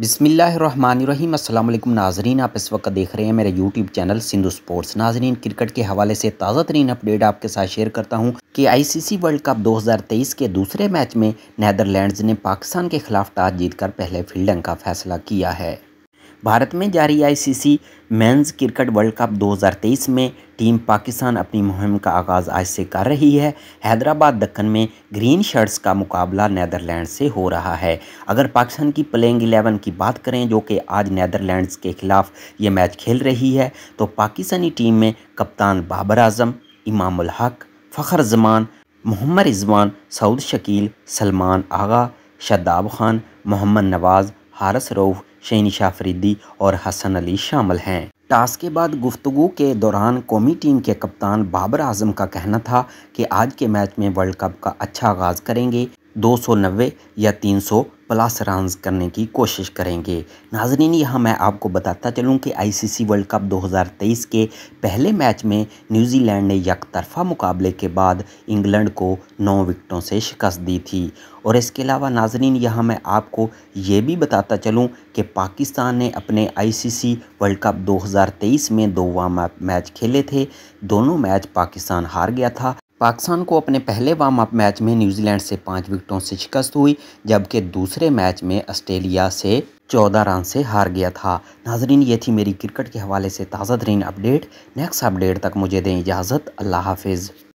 बिसमीम् अल्लाम नाजरीन आप इस वक्त देख रहे हैं मेरे यूट्यूब चैनल सिंधु स्पोर्ट्स नाजरीन क्रिकेट के हवाले से ताज़ा तरीन अपडेट आपके साथ शेयर करता हूं कि आईसीसी वर्ल्ड कप 2023 के दूसरे मैच में नैदरलैंड्स ने पाकिस्तान के खिलाफ टॉस जीतकर पहले फील्डिंग का फैसला किया है भारत में जारी ICC men's cricket world cup 2023 में टीम पाकिस्तान अपनी मुहिम का आगाज़ आज से कर रही है हैदराबाद दक्कन में ग्रीन शर्ट्स का मुकाबला नैदरलैंड से हो रहा है अगर पाकिस्तान की प्लेइंग एलेवन की बात करें जो कि आज नैदरलैंड्स के ख़िलाफ़ ये मैच खेल रही है तो पाकिस्तानी टीम में कप्तान बाबर आजम इमामुल हक फ़खर जमान मोहम्मद रिजवान सऊद शकील सलमान आगा शदाब खान मोहम्मद नवाज़ हारस रऊफ शहनशाह फरीदी और हसन अली शामिल हैं टास्क के बाद गुफ्तु के दौरान कौमी टीम के कप्तान बाबर आजम का कहना था कि आज के मैच में वर्ल्ड कप का अच्छा आगाज़ करेंगे दो सौ नब्बे या तीन सौ प्लस रन करने की कोशिश करेंगे नाजरीन यहाँ मैं आपको बताता चलूँ कि आईसीसी वर्ल्ड कप 2023 के पहले मैच में न्यूजीलैंड ने यकतरफा मुकाबले के बाद इंग्लैंड को नौ विकटों से शिकस्त दी थी और इसके अलावा नाजरीन यहाँ मैं आपको ये भी बताता चलूँ कि पाकिस्तान ने अपने आईसीसी वर्ल्ड कप 2023 में दो मैच खेले थे दोनों मैच पाकिस्तान हार गया था पाकिस्तान को अपने पहले वार्म अप मैच में न्यूजीलैंड से पाँच विकेटों से शिकस्त हुई जबकि दूसरे मैच में ऑस्ट्रेलिया से चौदह रन से हार गया था नाजरीन ये थी मेरी क्रिकेट के हवाले से ताज़ा तरीन अपडेट नेक्स्ट अपडेट तक मुझे दें इजाज़त अल्लाह हाफिज़